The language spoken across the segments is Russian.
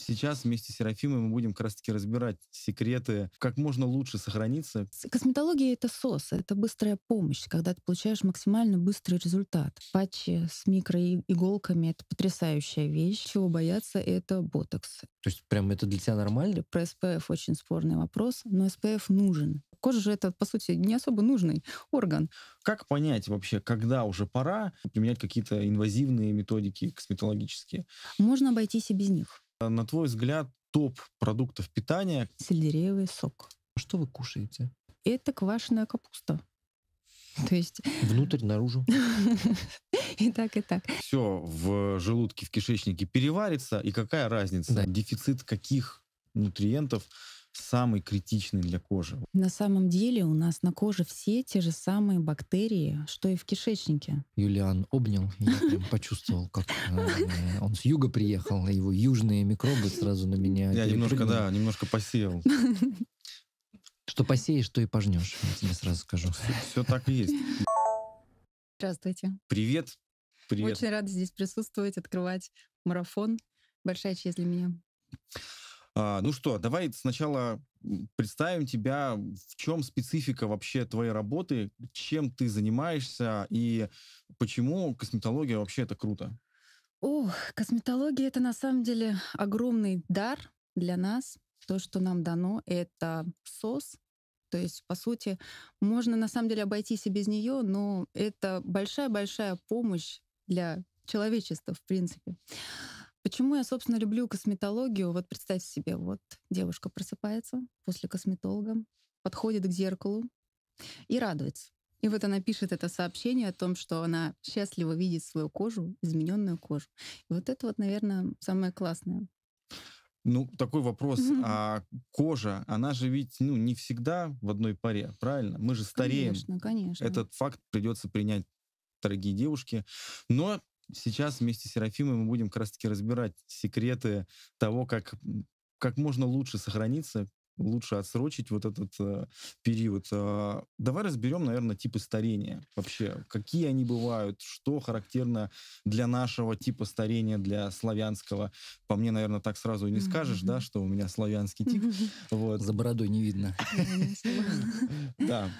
Сейчас вместе с Серафимой мы будем как раз-таки разбирать секреты, как можно лучше сохраниться. Косметология — это СОС, это быстрая помощь, когда ты получаешь максимально быстрый результат. Патчи с микроиголками — это потрясающая вещь. Чего бояться — это ботокс. То есть прям это для тебя нормально? Про СПФ очень спорный вопрос, но СПФ нужен. Кожа же это, по сути, не особо нужный орган. Как понять вообще, когда уже пора применять какие-то инвазивные методики косметологические? Можно обойтись и без них. Э, на твой взгляд, топ продуктов питания? Сельдереевый сок. Что вы кушаете? Это квашеная капуста. То есть... Внутрь, наружу. И так, и так. Все в желудке, в кишечнике переварится, и какая разница? Да. Дефицит каких нутриентов самый критичный для кожи? На самом деле у нас на коже все те же самые бактерии, что и в кишечнике. Юлиан обнял, я прям почувствовал, как э, он с юга приехал, а его южные микробы сразу на меня. Я немножко, да, немножко посеял. Что посеешь, то и пожнешь, я тебе сразу скажу. Все так и есть. Здравствуйте. Привет. Привет. Очень рада здесь присутствовать, открывать марафон. Большая честь для меня. А, ну что, давай сначала представим тебя, в чем специфика вообще твоей работы, чем ты занимаешься и почему косметология вообще это круто. О, косметология это на самом деле огромный дар для нас. То, что нам дано, это сос. То есть, по сути, можно на самом деле обойтись и без нее, но это большая-большая помощь для человечества, в принципе. Почему я, собственно, люблю косметологию? Вот представьте себе, вот девушка просыпается после косметолога, подходит к зеркалу и радуется. И вот она пишет это сообщение о том, что она счастлива видеть свою кожу, измененную кожу. И вот это вот, наверное, самое классное. Ну, такой вопрос. Mm-hmm. А кожа, она же ведь ну, не всегда в одной паре, правильно? Мы же стареем. Конечно, конечно. Этот факт придется принять, дорогие девушки. Но сейчас вместе с Серафимой мы будем как раз-таки разбирать секреты того, как, как можно лучше сохраниться, лучше отсрочить вот этот э, период. Э, давай разберем, наверное, типы старения вообще. Какие они бывают, что характерно для нашего типа старения, для славянского. По мне, наверное, так сразу и не скажешь, mm-hmm. да, что у меня славянский тип. Mm-hmm. Вот. За бородой не видно. Да.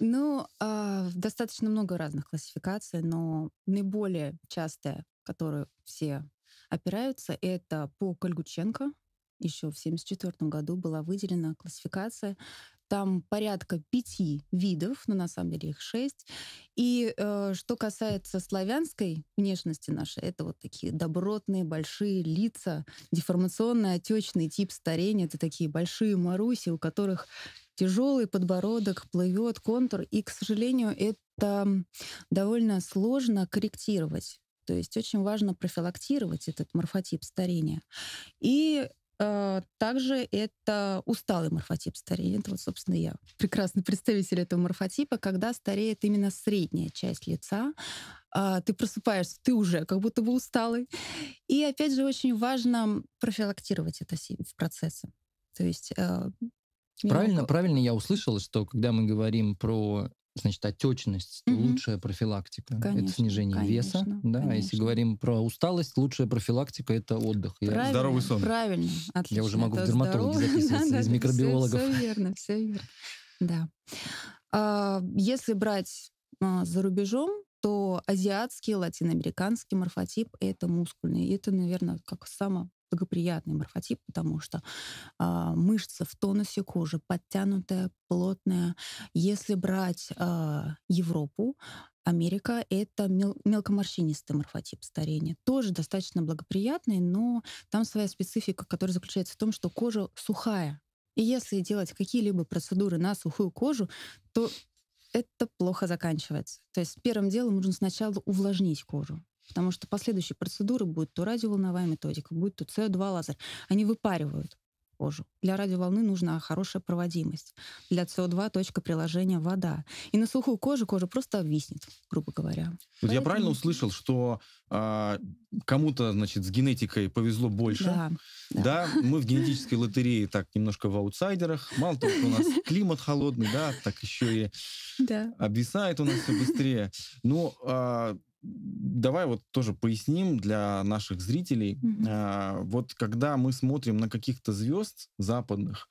Ну, э, достаточно много разных классификаций, но наиболее частая, которую все опираются, это по Кольгученко. Еще в 1974 году была выделена классификация. Там порядка пяти видов, но на самом деле их шесть. И э, что касается славянской внешности нашей, это вот такие добротные, большие лица, деформационный, отечный тип старения, это такие большие маруси, у которых тяжелый подбородок плывет контур, и, к сожалению, это довольно сложно корректировать. То есть очень важно профилактировать этот морфотип старения. И э, также это усталый морфотип старения. Это вот, собственно, я прекрасный представитель этого морфотипа, когда стареет именно средняя часть лица. А, ты просыпаешься, ты уже как будто бы усталый. И опять же, очень важно профилактировать это в процессе. То есть э, ну, правильно, правильно я услышал, что когда мы говорим про значит, отечность, угу. лучшая профилактика конечно, это снижение конечно, веса. Да, а конечно. если говорим про усталость, лучшая профилактика это отдых. Правильно, я... Здоровый сон. Правильно, отлично. Я уже могу это в дерматологе здоров... записываться из микробиологов. Все, верно, все верно. Да. А, если брать а, за рубежом, то азиатский, латиноамериканский морфотип — это мускульный. И это, наверное, как само благоприятный морфотип, потому что э, а, мышцы в тонусе кожи, подтянутая, плотная. Если брать э, Европу, Америка — это мел- мелкоморщинистый морфотип старения. Тоже достаточно благоприятный, но там своя специфика, которая заключается в том, что кожа сухая. И если делать какие-либо процедуры на сухую кожу, то это плохо заканчивается. То есть первым делом нужно сначала увлажнить кожу. Потому что последующие процедуры будут то радиоволновая методика, будет то СО2 лазер. Они выпаривают кожу. Для радиоволны нужна хорошая проводимость. Для СО2 точка приложения вода. И на сухую кожу кожа просто обвиснет, грубо говоря. Вот Поэтому... Я правильно услышал, что а, кому-то, значит, с генетикой повезло больше. Да. Да. да, мы в генетической лотерее так немножко в аутсайдерах. Мало того, что у нас климат холодный, да, так еще и да. обвисает у нас все быстрее. Но ну, а, давай вот тоже поясним для наших зрителей. Mm-hmm. А, вот когда мы смотрим на каких-то звезд западных,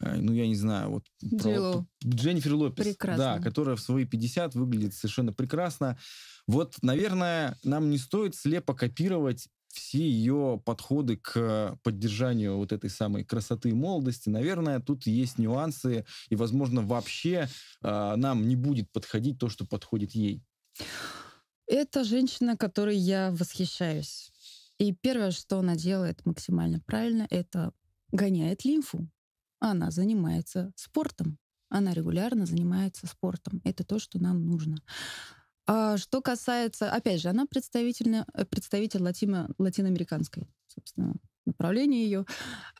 э, ну, я не знаю, вот... Про, Дженнифер Лопес. Прекрасно. Да, которая в свои 50 выглядит совершенно прекрасно. Вот, наверное, нам не стоит слепо копировать все ее подходы к поддержанию вот этой самой красоты и молодости, наверное, тут есть нюансы, и, возможно, вообще э, нам не будет подходить то, что подходит ей. Это женщина, которой я восхищаюсь. И первое, что она делает максимально правильно, это гоняет лимфу. Она занимается спортом. Она регулярно занимается спортом. Это то, что нам нужно. А что касается, опять же, она представительна, э, представитель латино, латиноамериканской, собственно, направления ее.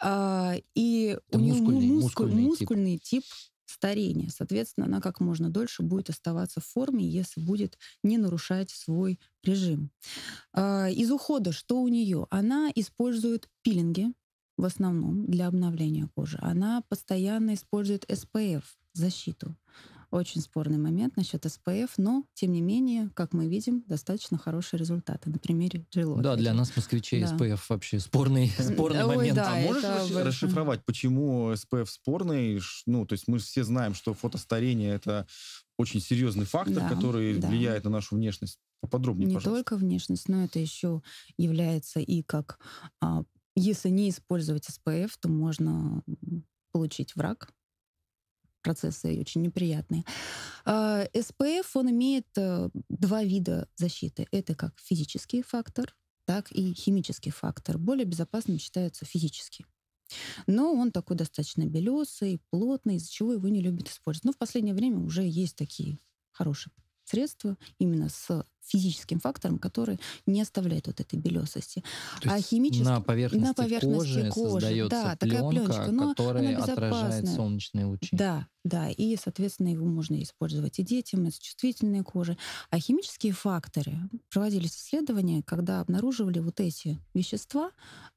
А, и это у нее мускульный, мускуль, мускульный тип. тип старения. Соответственно, она как можно дольше будет оставаться в форме, если будет не нарушать свой режим. А, из ухода что у нее? Она использует пилинги в основном для обновления кожи. Она постоянно использует SPF, защиту. Очень спорный момент насчет СПФ, но, тем не менее, как мы видим, достаточно хорошие результаты на примере Жилот. Да, для нас, москвичей, да. СПФ вообще спорный, спорный Ой, момент. Да, а можешь это... расшифровать, почему СПФ спорный? Ну, то есть мы все знаем, что фотостарение — это очень серьезный фактор, да, который да. влияет на нашу внешность. Поподробнее, Не пожалуйста. только внешность, но это еще является и как... А, если не использовать СПФ, то можно получить враг, процессы очень неприятные. А, СПФ, он имеет э, два вида защиты. Это как физический фактор, так и химический фактор. Более безопасным считается физический. Но он такой достаточно белесый, плотный, из-за чего его не любят использовать. Но в последнее время уже есть такие хорошие средство именно с физическим фактором, который не оставляет вот этой белесости. То а химически на поверхности, на поверхности кожи, кожи да, пленка, такая пленочка, но которая отражает солнечные лучи. Да, да, и, соответственно, его можно использовать и детям, и с чувствительной кожей. А химические факторы проводились исследования, когда обнаруживали вот эти вещества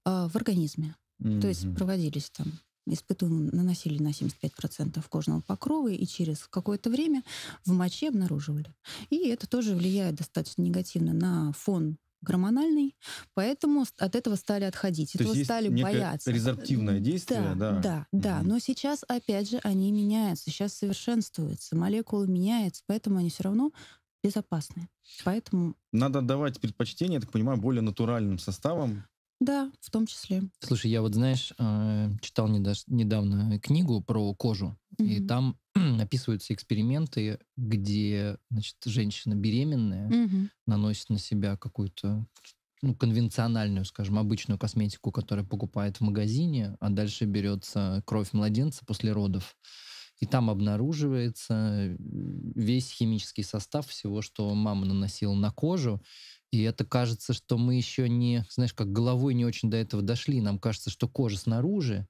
э, в организме. Mm-hmm. То есть проводились там испытуемым наносили на 75% кожного покрова, и через какое-то время в моче обнаруживали. И это тоже влияет достаточно негативно на фон гормональный, поэтому от этого стали отходить, То этого есть стали бояться. Резорптивное действие, да. Да, да, угу. да. Но сейчас, опять же, они меняются, сейчас совершенствуются, молекулы меняются, поэтому они все равно безопасны. Поэтому... Надо давать предпочтение, я так понимаю, более натуральным составам. Да, в том числе. Слушай, я вот, знаешь, э, читал недавно книгу про кожу, mm-hmm. и там описываются эксперименты, где, значит, женщина беременная mm-hmm. наносит на себя какую-то ну, конвенциональную, скажем, обычную косметику, которую покупает в магазине, а дальше берется кровь младенца после родов и там обнаруживается весь химический состав всего, что мама наносила на кожу. И это кажется, что мы еще не, знаешь, как головой не очень до этого дошли. Нам кажется, что кожа снаружи,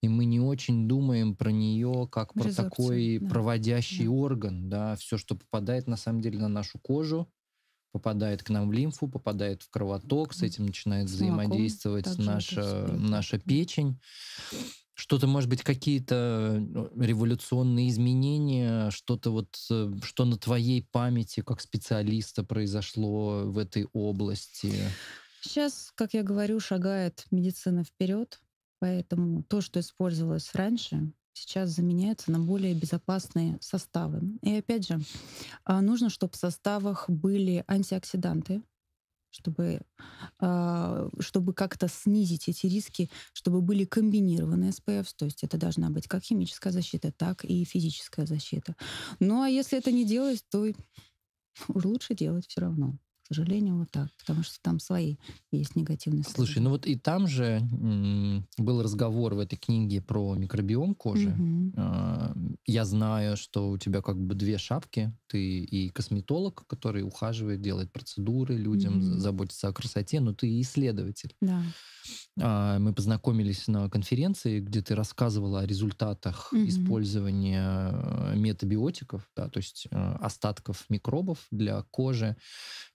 и мы не очень думаем про нее как Резорбцию, про такой да. проводящий да. орган. Да, все, что попадает на самом деле на нашу кожу, попадает к нам в лимфу, попадает в кровоток, с этим начинает Молоком взаимодействовать наша, наша печень что-то, может быть, какие-то ну, революционные изменения, что-то вот, э, что на твоей памяти как специалиста произошло в этой области? Сейчас, как я говорю, шагает медицина вперед, поэтому то, что использовалось раньше, сейчас заменяется на более безопасные составы. И опять же, а, нужно, чтобы в составах были антиоксиданты, чтобы, а, чтобы как-то снизить эти риски, чтобы были комбинированные СПФ, то есть это должна быть как химическая защита, так и физическая защита. Ну а если это не делать, то уж лучше делать все равно сожалению, вот так, потому что там свои есть негативные стороны. Слушай, ну вот и там же был разговор в этой книге про микробиом кожи. Угу. я знаю, что у тебя как бы две шапки. Ты и косметолог, который ухаживает, делает процедуры людям, угу. заботится о красоте, но ты и исследователь. Да. А, мы познакомились на конференции, где ты рассказывала о результатах угу. использования э, метабиотиков, да, то есть э, остатков микробов для кожи.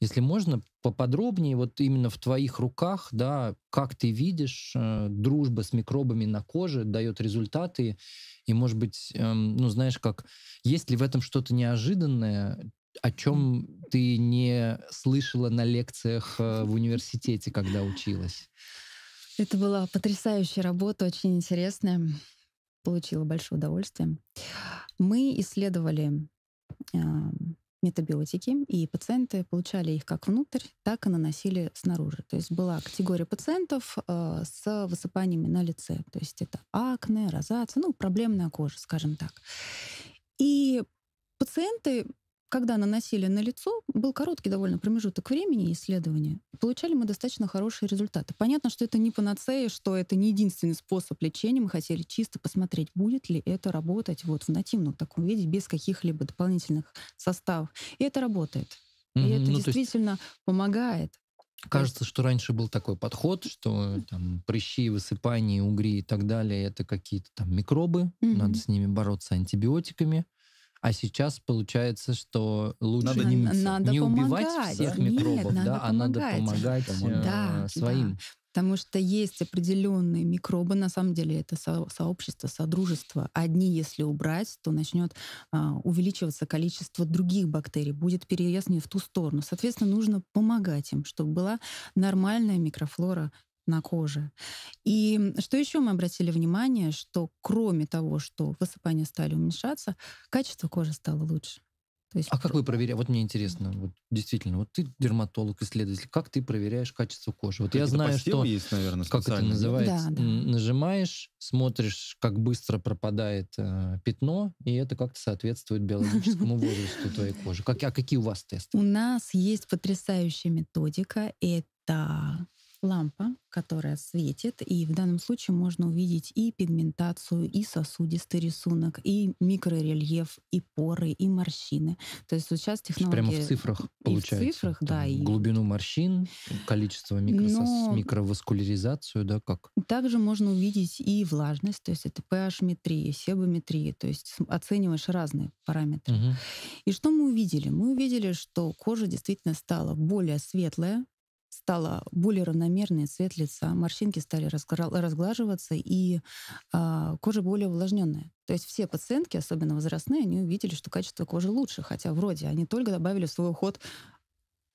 Если можно поподробнее, вот именно в твоих руках, да, как ты видишь, э, дружба с микробами на коже дает результаты, и, может быть, э, ну, знаешь, как, есть ли в этом что-то неожиданное, о чем ты не слышала на лекциях э, в университете, когда училась? Это была потрясающая работа, очень интересная. Получила большое удовольствие. Мы исследовали эм, метабиотики, и пациенты получали их как внутрь, так и наносили снаружи. То есть была категория пациентов э, с высыпаниями на лице. То есть это акне, розация, ну, проблемная кожа, скажем так. И пациенты когда наносили на лицо, был короткий довольно промежуток времени исследования, получали мы достаточно хорошие результаты. Понятно, что это не панацея, что это не единственный способ лечения. Мы хотели чисто посмотреть, будет ли это работать вот в нативном таком виде, без каких-либо дополнительных составов. И это работает. И mm это ну, действительно есть... помогает. Кажется, что раньше был такой подход, что э, там прыщи, высыпания, угри и так далее это какие-то там микробы, mm-hmm. надо с ними бороться антибиотиками. А сейчас получается, что лучше надо не, надо не помогать. убивать всех микробов, Нет, да, надо а надо помогать э, да, своим. Да. Потому что есть определенные микробы, на самом деле это со- сообщество, содружество. Одни, если убрать, то начнет а, увеличиваться количество других бактерий, будет переезд не в ту сторону. Соответственно, нужно помогать им, чтобы была нормальная микрофлора на коже. И что еще мы обратили внимание, что кроме того, что высыпания стали уменьшаться, качество кожи стало лучше. То есть... А как вы проверяете? Вот мне интересно, вот действительно, вот ты дерматолог, исследователь, как ты проверяешь качество кожи? Вот как я знаю, что есть, наверное, как это называется, да, да. нажимаешь, смотришь, как быстро пропадает э, пятно, и это как-то соответствует биологическому возрасту твоей кожи. Как, а какие у вас тесты? У нас есть потрясающая методика. Это лампа, которая светит, и в данном случае можно увидеть и пигментацию, и сосудистый рисунок, и микрорельеф, и поры, и морщины. То есть вот сейчас технология... Прямо в цифрах получается. И в цифрах, Там, да. И... Глубину морщин, количество микросос... Но... микроваскуляризацию, да, как? Также можно увидеть и влажность, то есть это pH-метрия, себометрия, то есть оцениваешь разные параметры. Угу. И что мы увидели? Мы увидели, что кожа действительно стала более светлая, стала более равномерной, цвет лица, морщинки стали разглаживаться, и э, кожа более увлажненная. То есть все пациентки, особенно возрастные, они увидели, что качество кожи лучше, хотя вроде они только добавили в свой уход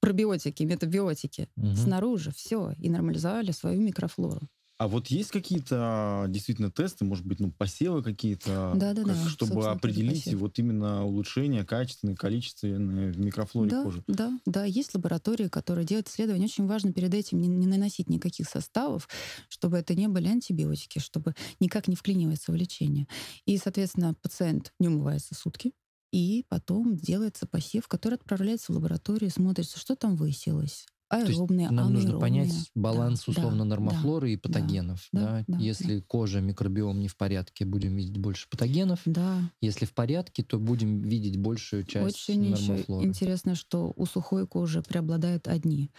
пробиотики, метабиотики угу. снаружи, все, и нормализовали свою микрофлору. А вот есть какие-то а, действительно тесты, может быть, ну, посевы какие-то, да, да, как, да, чтобы определить вот именно улучшение качественное, количественное в микрофлоре да, кожи? Да, да, есть лаборатории, которые делают исследования. Очень важно перед этим не, не наносить никаких составов, чтобы это не были антибиотики, чтобы никак не вклинивается в лечение. И, соответственно, пациент не умывается сутки, и потом делается посев, который отправляется в лабораторию, смотрится, что там высилось, аэробные, есть нам нужно понять баланс да, условно нормофлоры да, и патогенов. Да, да? Да, Если да. кожа, микробиом не в порядке, будем видеть больше патогенов. Да. Если в порядке, то будем видеть большую часть Очень нормофлоры. Очень интересно, что у сухой кожи преобладают одни,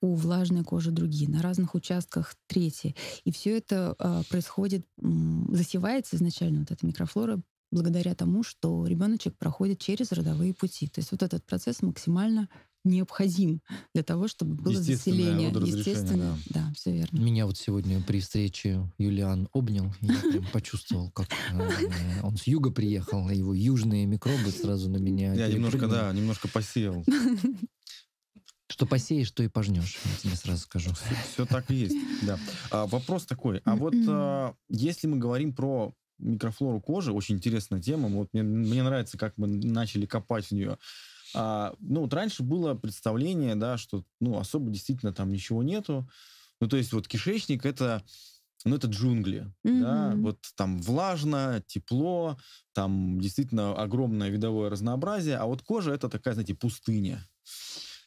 у влажной кожи другие, на разных участках третьи. И все это э, происходит, э, засевается изначально вот эта микрофлора благодаря тому, что ребеночек проходит через родовые пути. То есть вот этот процесс максимально необходим для того, чтобы было заселение. Естественно, да. да, все верно. Меня вот сегодня при встрече Юлиан обнял, я прям почувствовал, как э, он с юга приехал, а его южные микробы сразу на меня. Я немножко, да, немножко посеял. Что посеешь, то и пожнешь, я тебе сразу скажу. Все, все так и есть, да. А, вопрос такой. А вот а, если мы говорим про микрофлору кожи, очень интересная тема, вот мне, мне нравится, как мы начали копать в нее. А, ну, вот раньше было представление, да, что, ну, особо действительно там ничего нету. Ну, то есть вот кишечник — это, ну, это джунгли, mm-hmm. да, вот там влажно, тепло, там действительно огромное видовое разнообразие, а вот кожа — это такая, знаете, пустыня.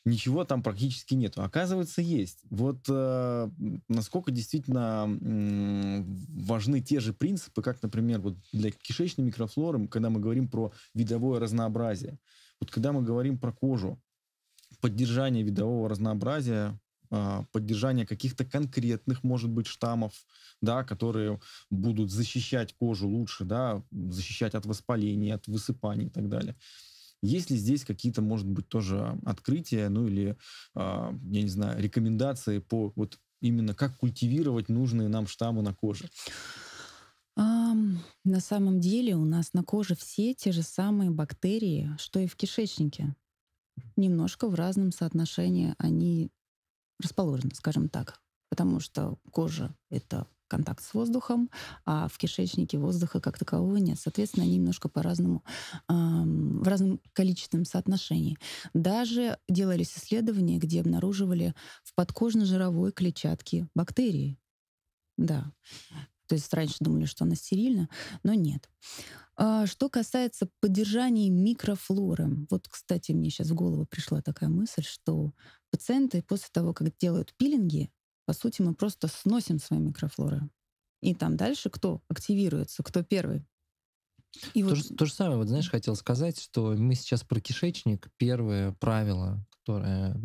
Ничего там практически нету. Оказывается, есть. Вот э, насколько действительно э, важны те же принципы, как, например, вот для кишечной микрофлоры, когда мы говорим про видовое разнообразие. Вот когда мы говорим про кожу, поддержание видового разнообразия, а, поддержание каких-то конкретных, может быть, штаммов, да, которые будут защищать кожу лучше, да, защищать от воспаления, от высыпаний и так далее. Есть ли здесь какие-то, может быть, тоже открытия, ну или, а, я не знаю, рекомендации по вот именно как культивировать нужные нам штаммы на коже? на самом деле у нас на коже все те же самые бактерии, что и в кишечнике. Немножко в разном соотношении они расположены, скажем так. Потому что кожа — это контакт с воздухом, а в кишечнике воздуха как такового нет. Соответственно, они немножко по-разному, эм, в разном количественном соотношении. Даже делались исследования, где обнаруживали в подкожно-жировой клетчатке бактерии. Да. То есть раньше думали, что она стерильна, но нет. А, что касается поддержания микрофлоры, вот, кстати, мне сейчас в голову пришла такая мысль, что пациенты после того, как делают пилинги, по сути, мы просто сносим свои микрофлоры. И там дальше кто активируется, кто первый. И то, вот... же, то же самое, вот знаешь, хотел сказать, что мы сейчас про кишечник. Первое правило, которое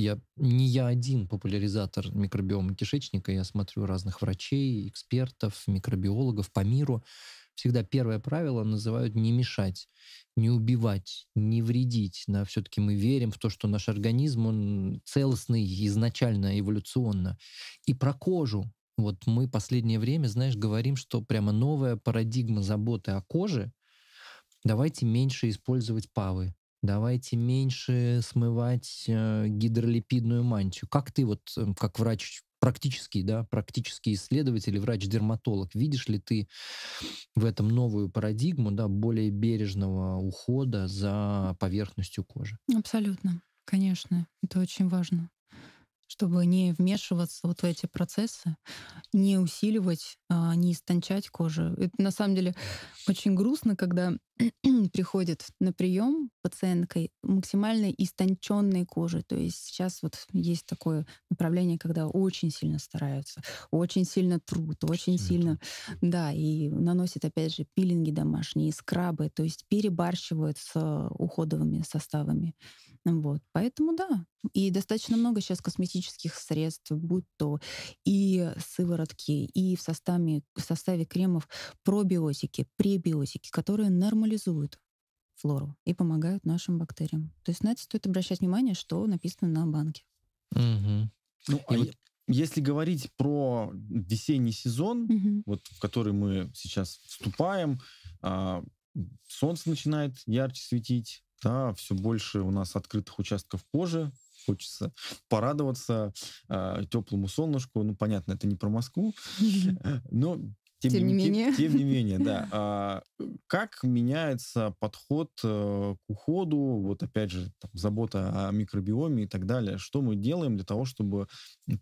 я не я один популяризатор микробиома кишечника. Я смотрю разных врачей, экспертов, микробиологов по миру. Всегда первое правило называют не мешать, не убивать, не вредить. Да, все-таки мы верим в то, что наш организм, он целостный изначально, эволюционно. И про кожу. Вот мы последнее время, знаешь, говорим, что прямо новая парадигма заботы о коже. Давайте меньше использовать павы, давайте меньше смывать э, гидролипидную мантию. Как ты вот, э, как врач практический, да, практический исследователь, врач-дерматолог, видишь ли ты в этом новую парадигму, да, более бережного ухода за поверхностью кожи? Абсолютно, конечно, это очень важно чтобы не вмешиваться вот в эти процессы, не усиливать, а, не истончать кожу. Это на самом деле очень грустно, когда приходит на прием пациенткой максимально истонченной кожи. То есть сейчас вот есть такое направление, когда очень сильно стараются, очень сильно труд, очень сильно, да, и наносят опять же пилинги домашние, скрабы, то есть перебарщивают с а, уходовыми составами. Вот, поэтому да. И достаточно много сейчас косметических средств, будь то и сыворотки, и в составе, в составе кремов пробиотики, пребиотики, которые нормализуют флору и помогают нашим бактериям. То есть на это стоит обращать внимание, что написано на банке. Угу. Ну, а вот... Если говорить про весенний сезон, угу. вот в который мы сейчас вступаем, а, солнце начинает ярче светить, да, все больше у нас открытых участков кожи, хочется порадоваться э, теплому солнышку. Ну, понятно, это не про Москву, но тем, тем не, не менее. Тем, тем не менее, да. А, как меняется подход э, к уходу, вот опять же, там, забота о микробиоме и так далее. Что мы делаем для того, чтобы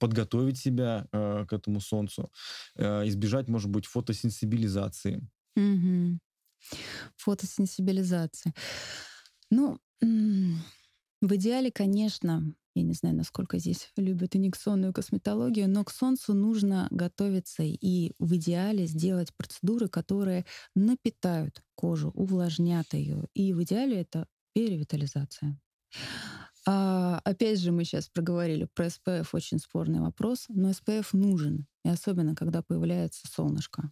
подготовить себя э, к этому солнцу, э, избежать, может быть, фотосенсибилизации? Угу. Фотосенсибилизации. Ну, в идеале, конечно, я не знаю, насколько здесь любят инъекционную косметологию, но к солнцу нужно готовиться и в идеале сделать процедуры, которые напитают кожу, увлажнят ее. И в идеале это перевитализация. А, опять же, мы сейчас проговорили про SPF, очень спорный вопрос, но SPF нужен, и особенно, когда появляется солнышко.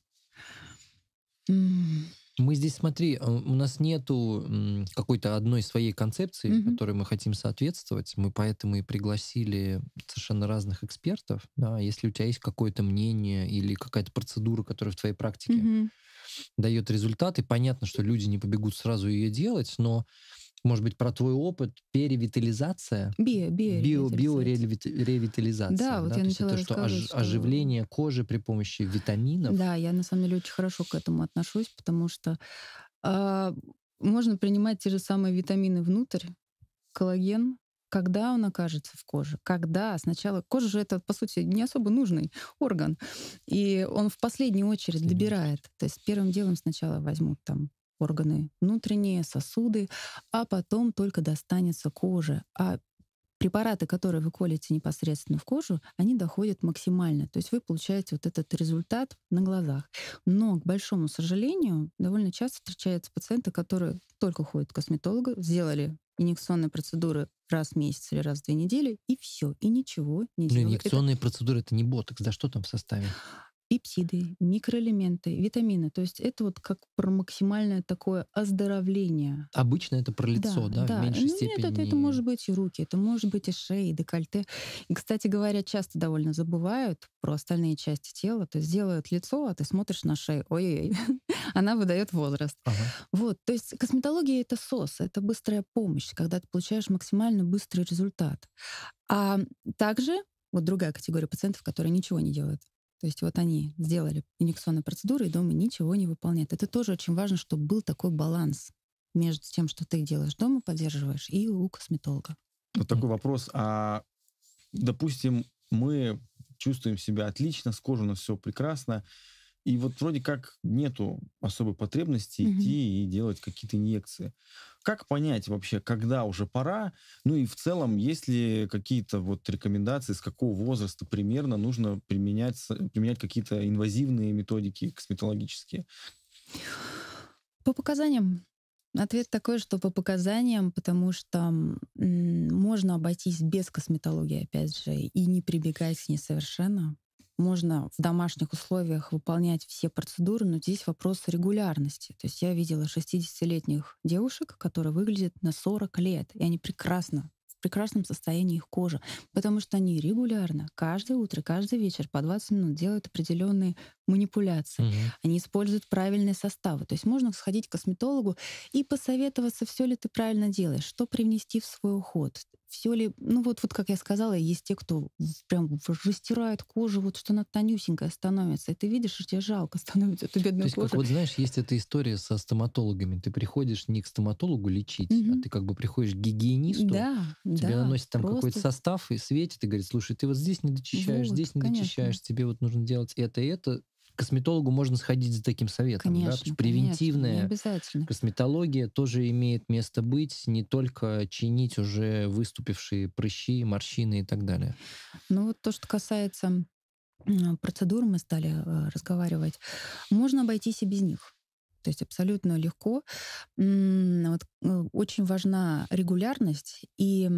Мы здесь, смотри, э, у нас нету какой-то одной своей концепции, mm-hmm. которой мы хотим соответствовать. Мы поэтому и пригласили совершенно разных экспертов. Да, если у тебя есть какое-то мнение или какая-то процедура, которая в твоей практике mm-hmm. дает результаты, понятно, что люди не побегут сразу ее делать, но может быть, про твой опыт, перевитализация. Био, био, био, био ревитализация. Да, вот да? я То начала это что, ож, что оживление кожи при помощи витаминов. Да, я на самом деле очень хорошо к этому отношусь, потому что э, можно принимать те же самые витамины внутрь, коллаген, когда он окажется в коже, когда сначала кожа же это по сути не особо нужный орган, и он в последнюю очередь добирает, то есть первым делом сначала возьмут там органы внутренние, сосуды, а потом только достанется коже. А препараты, которые вы колите непосредственно в кожу, они доходят максимально. То есть вы получаете вот этот результат на глазах. Но, к большому сожалению, довольно часто встречаются пациенты, которые только ходят к косметологу, сделали инъекционные процедуры раз в месяц или раз в две недели, и все, и ничего не ну, делают. инъекционные это... процедуры — это не ботокс, да что там в составе? пепсиды, микроэлементы, витамины. То есть это вот как про максимальное такое оздоровление. Обычно это про лицо, да? Да, да. в меньшей ну, степени. Нет, это, это может быть и руки, это может быть и шея, и декольте. И, кстати говоря, часто довольно забывают про остальные части тела. То есть делают лицо, а ты смотришь на шею. Ой-ой-ой, она выдает возраст. Ага. Вот, то есть косметология — это СОС, это быстрая помощь, когда ты получаешь максимально быстрый результат. А также вот другая категория пациентов, которые ничего не делают. То есть вот они сделали инъекционные процедуры, и дома ничего не выполняют. Это тоже очень важно, чтобы был такой баланс между тем, что ты делаешь дома, поддерживаешь, и у косметолога. Вот такой вопрос. А, допустим, мы чувствуем себя отлично, с кожей у нас все прекрасно, и вот вроде как нету особой потребности угу. идти и делать какие-то инъекции. Как понять вообще, когда уже пора? Ну и в целом, есть ли какие-то вот рекомендации, с какого возраста примерно нужно применять, применять какие-то инвазивные методики косметологические? По показаниям. Ответ такой, что по показаниям, потому что можно обойтись без косметологии, опять же, и не прибегать к ней совершенно можно в домашних условиях выполнять все процедуры, но здесь вопрос регулярности. То есть я видела 60-летних девушек, которые выглядят на 40 лет, и они прекрасно в прекрасном состоянии их кожа, потому что они регулярно, каждое утро, каждый вечер по 20 минут делают определенные манипуляции. Угу. Они используют правильные составы. То есть можно сходить к косметологу и посоветоваться, все ли ты правильно делаешь, что привнести в свой уход. Все ли, ну вот, вот как я сказала, есть те, кто прям растирает кожу, вот что она тонюсенькая становится. И ты видишь, что тебе жалко становится эту бедную То есть, кожу. Как, вот знаешь, есть эта история со стоматологами. Ты приходишь не к стоматологу лечить, угу. а ты как бы приходишь к гигиенисту, да, тебе да, наносит там просто... какой-то состав и светит, и говорит, слушай, ты вот здесь не дочищаешь, вот, здесь не конечно. дочищаешь, тебе вот нужно делать это и это, косметологу можно сходить за таким советом. Конечно, да? Потому что превентивная конечно, косметология тоже имеет место быть, не только чинить уже выступившие прыщи, морщины и так далее. Ну вот то, что касается процедур, мы стали э, разговаривать, можно обойтись и без них. То есть абсолютно легко. Вот, э, очень важна регулярность и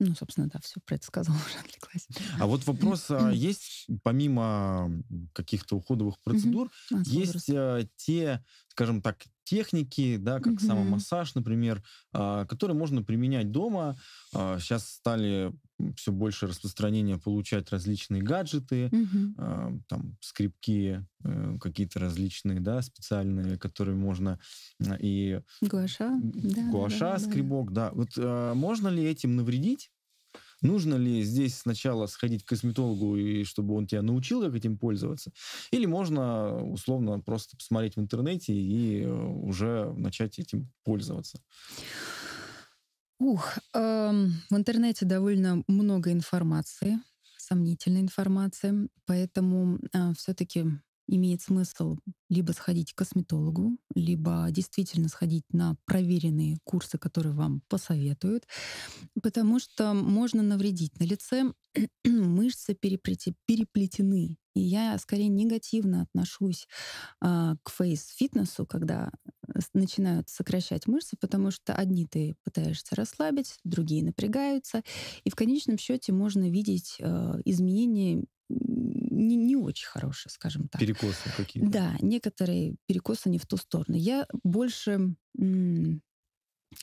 ну, собственно, да, все про это сказала, уже отвлеклась. А вот вопрос, а есть помимо каких-то уходовых процедур, угу. есть а, те, скажем так, техники, да, как угу. самомассаж, например, а, которые можно применять дома. А, сейчас стали все больше распространения получать различные гаджеты, угу. э, там скрипки, э, какие-то различные, да, специальные, которые можно и гуаша, да, гуаша, да, скребок, да. да. Вот э, можно ли этим навредить? Нужно ли здесь сначала сходить к косметологу, и чтобы он тебя научил, как этим пользоваться? Или можно условно просто посмотреть в интернете и э, уже начать этим пользоваться? Ух, эм, в интернете довольно много информации, сомнительной информации, поэтому э, все-таки имеет смысл либо сходить к косметологу, либо действительно сходить на проверенные курсы, которые вам посоветуют, потому что можно навредить. На лице мышцы переплетены. И я скорее негативно отношусь э, к фейс-фитнесу, когда начинают сокращать мышцы, потому что одни ты пытаешься расслабить, другие напрягаются. И в конечном счете можно видеть э, изменения не, не очень хорошие, скажем так. Перекосы какие-то. Да, некоторые перекосы не в ту сторону. Я больше м-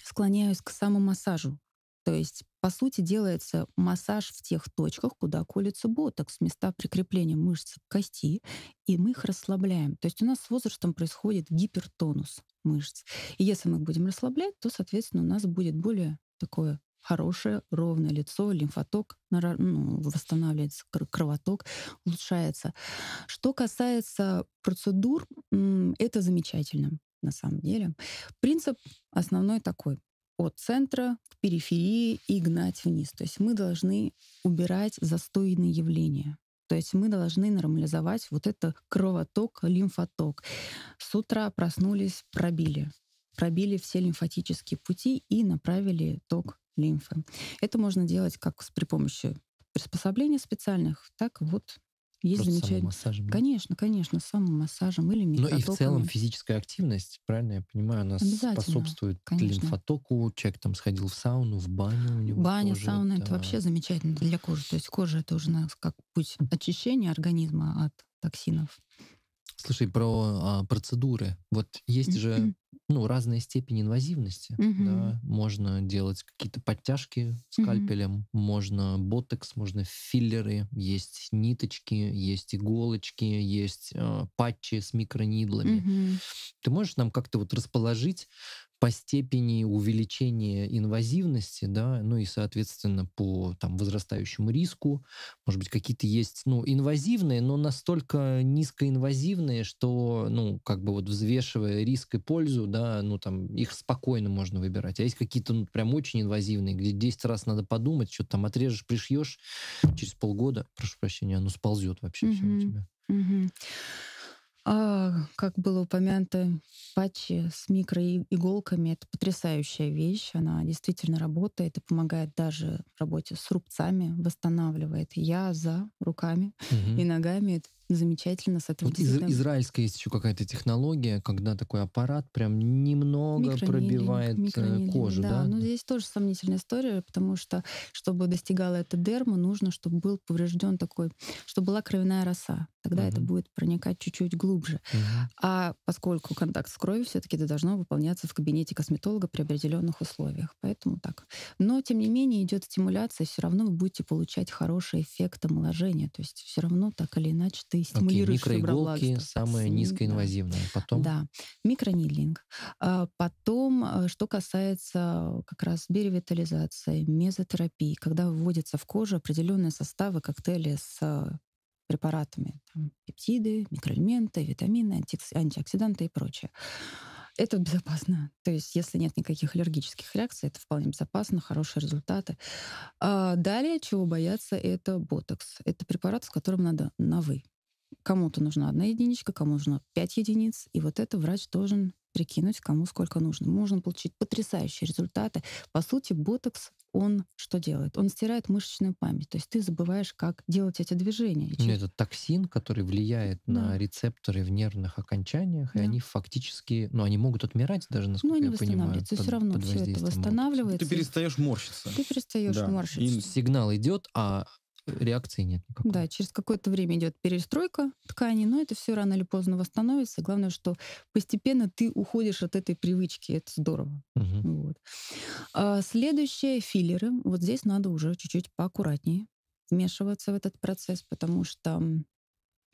склоняюсь к самомассажу. То есть, по сути, делается массаж в тех точках, куда колется ботокс, места прикрепления мышц к кости, и мы их расслабляем. То есть у нас с возрастом происходит гипертонус мышц. И если мы их будем расслаблять, то, соответственно, у нас будет более такое хорошее, ровное лицо, лимфоток ну, восстанавливается, кровоток улучшается. Что касается процедур, это замечательно на самом деле. Принцип основной такой от центра к периферии и гнать вниз. То есть мы должны убирать застойные явления. То есть мы должны нормализовать вот это кровоток, лимфоток. С утра проснулись, пробили. Пробили все лимфатические пути и направили ток лимфы. Это можно делать как при помощи приспособлений специальных, так вот есть Просто замечательный... массажем. Конечно, конечно, самым массажем или микротоками. Ну и в целом физическая активность, правильно я понимаю, она способствует конечно. лимфотоку. Человек там сходил в сауну, в баню у него Баня, тоже, сауна да. — это вообще замечательно для кожи. То есть кожа — это уже как путь очищения организма от токсинов. Слушай, про а, процедуры. Вот есть же ну, разные степени инвазивности. Mm-hmm. Да? Можно делать какие-то подтяжки скальпелем, mm-hmm. можно ботекс, можно филлеры, есть ниточки, есть иголочки, есть э, патчи с микронидлами. Mm-hmm. Ты можешь нам как-то вот расположить по степени увеличения инвазивности, да, ну и, соответственно, по там, возрастающему риску. Может быть, какие-то есть, ну, инвазивные, но настолько низкоинвазивные, что, ну, как бы вот взвешивая риск и пользу, да, ну, там, их спокойно можно выбирать. А есть какие-то, ну, прям очень инвазивные, где 10 раз надо подумать, что там отрежешь, пришьешь, через полгода, прошу прощения, оно сползет вообще mm-hmm. все у тебя. Mm-hmm. А, как было упомянуто, патчи с микроиголками — это потрясающая вещь. Она действительно работает и помогает даже в работе с рубцами, восстанавливает. Я за руками угу. и ногами. Это замечательно сотрудничать. Вот из, израильская есть еще какая-то технология, когда такой аппарат прям немного пробивает э, кожу, да? Да, но ну, здесь тоже сомнительная история, потому что, чтобы достигала эта дерма, нужно, чтобы был поврежден такой, чтобы была кровяная роса. Тогда угу. это будет проникать чуть-чуть глубже. Угу. А поскольку контакт с кровью все-таки это должно выполняться в кабинете косметолога при определенных условиях. Поэтому так. Но, тем не менее, идет стимуляция, все равно вы будете получать хороший эффект омоложения. То есть все равно так или иначе ты ты стимулируешь okay, микроиголки, самое низкоинвазивное. Да. Потом? Да, микронидлинг. А потом, э, что касается как раз биоревитализации, мезотерапии, когда вводятся в кожу определенные составы коктейли с э, препаратами, там, пептиды, микроэлементы, витамины, антиоксиданты и прочее. Это безопасно. То есть, если нет никаких аллергических реакций, это вполне безопасно, хорошие результаты. А далее, чего бояться, это ботокс. Это препарат, с которым надо на «вы». Кому-то нужна одна единичка, кому нужно пять единиц. И вот это врач должен прикинуть, кому сколько нужно. Можно получить потрясающие результаты. По сути, ботокс он что делает? Он стирает мышечную память. То есть ты забываешь, как делать эти движения. Ну, это токсин, который влияет да. на рецепторы в нервных окончаниях, да. и они фактически, ну, они могут отмирать даже, ну, насколько ну, они я понимаю. Под, все равно все это восстанавливается. Ты перестаешь морщиться. Ты перестаешь да. морщиться. И сигнал идет, а реакции нет никакой. Да, через какое-то время идет перестройка ткани, но это все рано или поздно восстановится. Главное, что постепенно ты уходишь от этой привычки. Это здорово. Угу. Вот. А, следующее филлеры. Вот здесь надо уже чуть-чуть поаккуратнее вмешиваться в этот процесс, потому что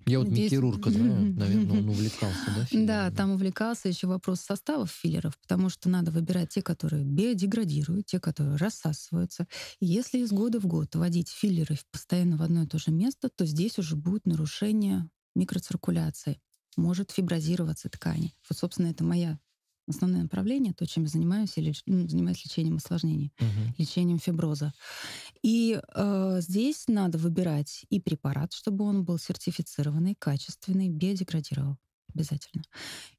я вот Здесь... Микирурка, знаю, наверное, он увлекался, да? Филлерами? Да, там увлекался еще вопрос составов филлеров, потому что надо выбирать те, которые биодеградируют, те, которые рассасываются. И если из года в год вводить филлеры постоянно в одно и то же место, то здесь уже будет нарушение микроциркуляции. Может фиброзироваться ткани. Вот, собственно, это мое основное направление, то, чем я занимаюсь, я леч... ну, занимаюсь лечением осложнений, угу. лечением фиброза. И э, здесь надо выбирать и препарат, чтобы он был сертифицированный, качественный, биодеградировал обязательно.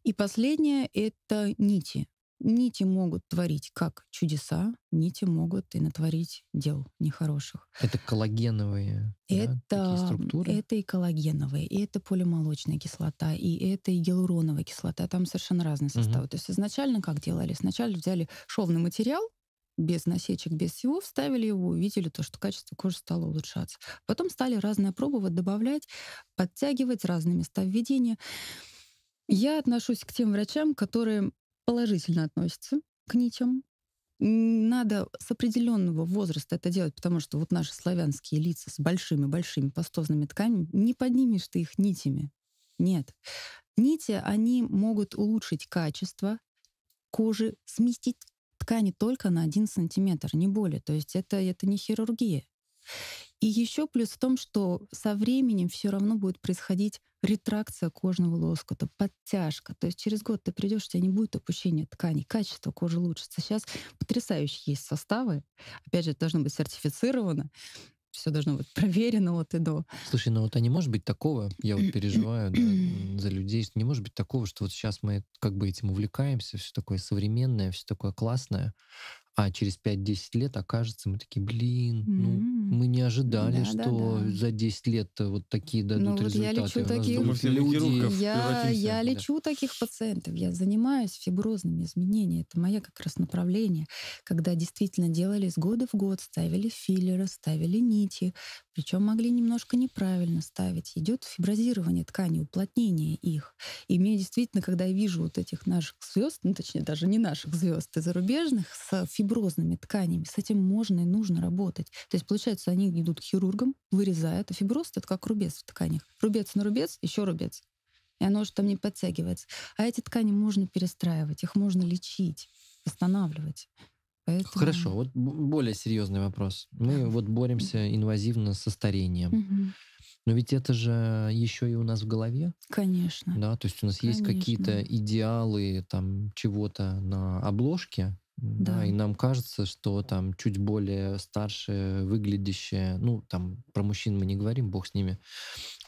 И последнее — это нити. Нити могут творить как чудеса, нити могут и натворить дел нехороших. Это коллагеновые это, да, структуры? Это и коллагеновые, и это полимолочная кислота, и это и гиалуроновая кислота. Там совершенно разные составы. Угу. То есть изначально как делали? Сначала взяли шовный материал, без насечек, без всего, вставили его, увидели то, что качество кожи стало улучшаться. Потом стали разные пробы, вот добавлять, подтягивать разные места введения. Я отношусь к тем врачам, которые положительно относятся к нитям. Надо с определенного возраста это делать, потому что вот наши славянские лица с большими-большими пастозными тканями, не поднимешь ты их нитями. Нет. Нити, они могут улучшить качество кожи, сместить ткани только на один сантиметр, не более. То есть это, это не хирургия. И еще плюс в том, что со временем все равно будет происходить ретракция кожного лоскута, подтяжка. То есть через год ты придешь, у тебя не будет опущения тканей, качество кожи улучшится. Сейчас потрясающие есть составы. Опять же, это должно быть сертифицировано все должно быть проверено от и до. Слушай, ну вот а не может быть такого, я вот переживаю да, за людей, что не может быть такого, что вот сейчас мы как бы этим увлекаемся, все такое современное, все такое классное, а через 5-10 лет окажется, мы такие, блин, mm-hmm. ну, мы не ожидали, да, что да, да. за 10 лет э, вот такие ну дадут ну, вот результаты. Я лечу таких... люди. Я, я лечу да. таких пациентов, я занимаюсь фиброзными изменениями. Это мое как раз направление, когда действительно делали с года в год, ставили филлеры, ставили нити, причем могли немножко неправильно ставить. Идет фиброзирование тканей, уплотнение их. И мне действительно, когда я вижу вот этих наших звезд, ну, точнее, даже не наших звезд, а зарубежных, с фиброзированием фиброзными тканями. С этим можно и нужно работать. То есть, получается, они идут к хирургам, вырезают. А фиброз — это как рубец в тканях. Рубец на рубец, еще рубец. И оно уже там не подтягивается. А эти ткани можно перестраивать, их можно лечить, восстанавливать. Поэтому... Хорошо, вот более серьезный вопрос. Мы вот боремся инвазивно со старением. Но ведь это же еще и у нас в голове. Конечно. Да, то есть у нас Конечно. есть какие-то идеалы там чего-то на обложке, да, да, и нам кажется, что там чуть более старше выглядящее, ну, там про мужчин мы не говорим, бог с ними,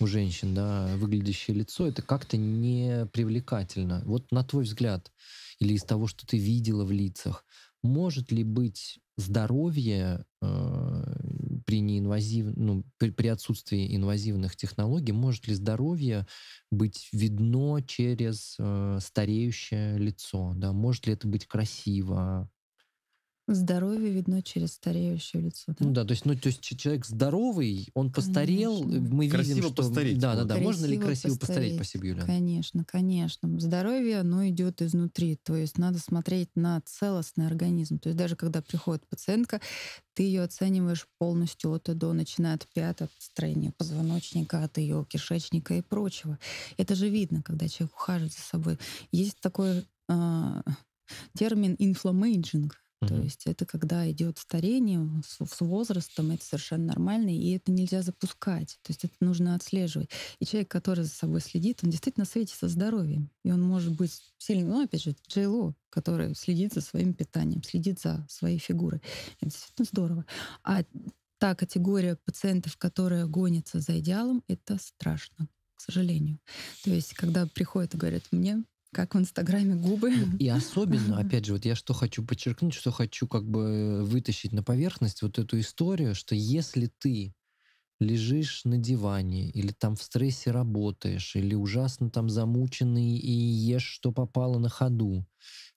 у женщин, да, выглядящее лицо, это как-то не привлекательно. Вот на твой взгляд, или из того, что ты видела в лицах, может ли быть здоровье э, при, неинвазив... ну, при, при отсутствии инвазивных технологий может ли здоровье быть видно через э, стареющее лицо? Да? Может ли это быть красиво? Здоровье видно через стареющее лицо. Да? Ну да, то есть, ну, то есть человек здоровый, он постарел, мы красиво видим, что... постареть. Да, да, да. Можно ли красиво постареть, постареть спасибо, Юля Конечно, конечно. Здоровье, оно идет изнутри, то есть надо смотреть на целостный организм. То есть даже когда приходит пациентка, ты ее оцениваешь полностью от и до, начиная от пят, от строения позвоночника, от ее кишечника и прочего. Это же видно, когда человек ухаживает за собой. Есть такой э, термин inflammaging, Угу. То есть это когда идет старение с, с возрастом, это совершенно нормально, и это нельзя запускать. То есть это нужно отслеживать. И человек, который за собой следит, он действительно светится здоровьем. И он может быть сильным, ну, опять же, Джейло, который следит за своим питанием, следит за своей фигурой. Это действительно здорово. А та категория пациентов, которая гонится за идеалом, это страшно, к сожалению. То есть, когда приходят и говорят, мне как в Инстаграме губы. Ну, и особенно, опять же, вот я что хочу подчеркнуть, что хочу как бы э, вытащить на поверхность вот эту историю, что если ты лежишь на диване, или там в стрессе работаешь, или ужасно там замученный и ешь, что попало на ходу,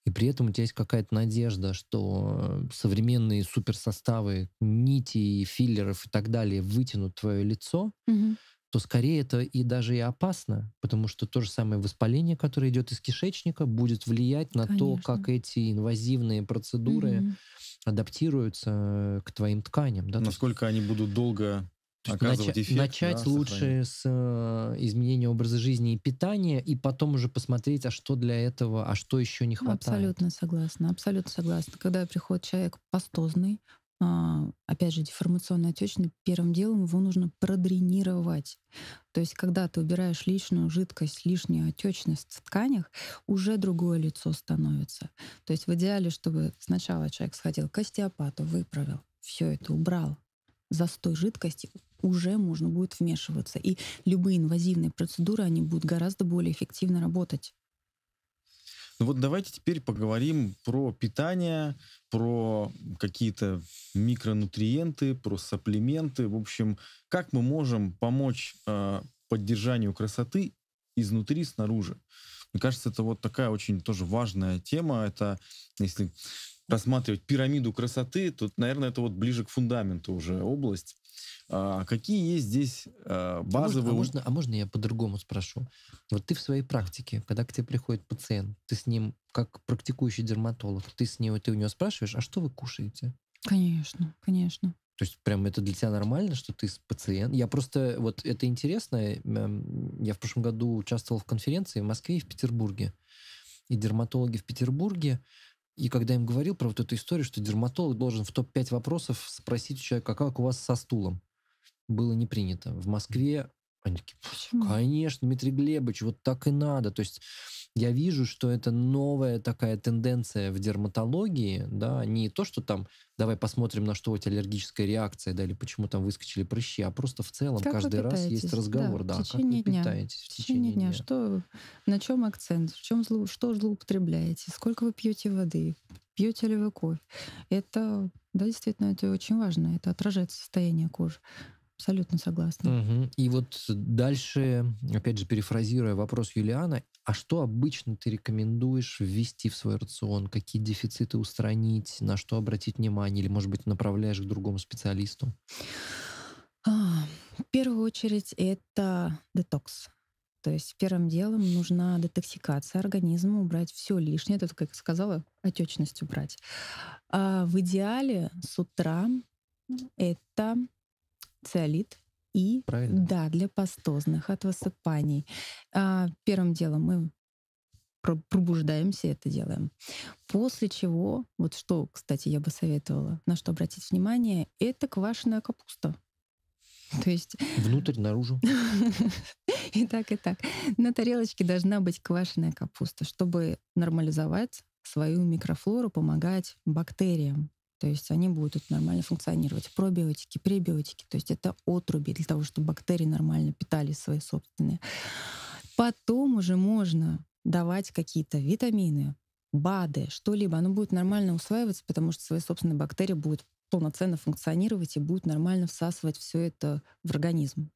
и при этом у тебя есть какая-то надежда, что современные суперсоставы, нити, филлеров и так далее вытянут твое лицо, угу то скорее это и даже и опасно, потому что то же самое воспаление, которое идет из кишечника, будет влиять на Конечно. то, как эти инвазивные процедуры mm-hmm. адаптируются к твоим тканям. Да? Насколько есть... они будут долго оказывать нач- эффект. Начать да, лучше сохранить. с э, изменения образа жизни и питания, и потом уже посмотреть, а что для этого, а что еще не хватает. Абсолютно согласна, абсолютно согласна. Когда приходит человек пастозный, а, опять же, деформационная отечность, первым делом его нужно продренировать. То есть, когда ты убираешь лишнюю жидкость, лишнюю отечность в тканях, уже другое лицо становится. То есть в идеале, чтобы сначала человек сходил к остеопату, выправил, все это убрал, застой жидкости, уже можно будет вмешиваться. И любые инвазивные процедуры, они будут гораздо более эффективно работать. Ну вот давайте теперь поговорим про питание, про какие-то микронутриенты, про саплименты. В общем, как мы можем помочь э, поддержанию красоты изнутри, снаружи. Мне кажется, это вот такая очень тоже важная тема. Это если рассматривать пирамиду красоты, то, наверное, это вот ближе к фундаменту уже область. А, какие есть здесь а, а, а базовые... А можно, а можно, а можно я по-другому спрошу? Вот ты в своей практике, когда к тебе приходит пациент, ты с ним, как практикующий дерматолог, ты с ним, ты у него спрашиваешь, а что вы кушаете? Конечно, конечно. То есть прям это для тебя нормально, что ты с пациент? Я просто, вот это интересно, эм, я в прошлом году участвовал в конференции в Москве и в Петербурге. И дерматологи в Петербурге, и когда им говорил про вот эту историю, что дерматолог должен в топ-5 вопросов спросить у человека, «А как у вас со стулом было не принято. В Москве они такие, конечно, Дмитрий Глебович, вот так и надо. То есть я вижу, что это новая такая тенденция в дерматологии, да, не то, что там, давай посмотрим, на что у тебя аллергическая реакция, да, или почему там выскочили прыщи, а просто в целом как каждый раз есть разговор, да, да в течение как вы дня. питаетесь в, в течение дня. дня. Что, на чем акцент, в чем зло, что злоупотребляете, сколько вы пьете воды, пьете ли вы кофе. Это, да, действительно, это очень важно, это отражает состояние кожи. Абсолютно согласна. Угу. И вот дальше, опять же, перефразируя вопрос Юлиана, а что обычно ты рекомендуешь ввести в свой рацион? Какие дефициты устранить? На что обратить внимание? Или, может быть, направляешь к другому специалисту? А, в первую очередь это детокс. То есть первым делом нужна детоксикация организма, убрать все лишнее. Это, как я сказала, отечность убрать. А в идеале с утра это циолит и Правильно. да, для пастозных от высыпаний. А, первым делом мы пробуждаемся это делаем. После чего, вот что, кстати, я бы советовала, на что обратить внимание, это квашеная капуста. То есть... Внутрь, наружу. и так, и так. На тарелочке должна быть квашеная капуста, чтобы нормализовать свою микрофлору, помогать бактериям. То есть они будут нормально функционировать. Пробиотики, пребиотики, то есть это отруби для того, чтобы бактерии нормально питали свои собственные. Потом уже можно давать какие-то витамины, БАДы, что-либо. Оно будет нормально усваиваться, потому что свои собственные бактерии будут полноценно функционировать и будут нормально всасывать все это в организм.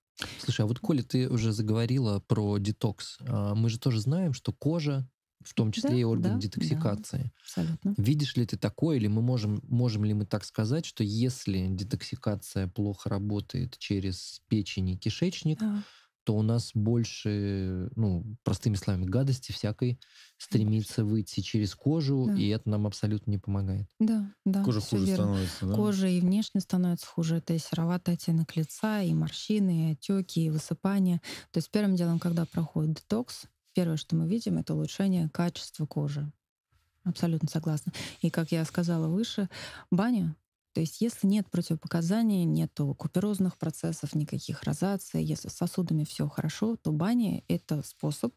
Слушай, а вот Коля, ты уже заговорила про детокс. А, мы же тоже знаем, что кожа в том числе да, и орган да, детоксикации. Да, абсолютно. Видишь ли ты такое, или мы можем, можем ли мы так сказать, что если детоксикация плохо работает через печень и кишечник, да. то у нас больше, ну, простыми словами, гадости всякой ну, стремится выйти через кожу, да. и это нам абсолютно не помогает. Да, да. Кожа хуже верно. становится, да? Кожа и внешне становится хуже. Это и сероватый оттенок лица, и морщины, и отеки, и высыпания. То есть первым делом, когда проходит детокс, первое, что мы видим, это улучшение качества кожи. Абсолютно согласна. И как я сказала выше, баня то есть если нет противопоказаний, нет куперозных процессов, никаких розаций, если с сосудами все хорошо, то баня — это способ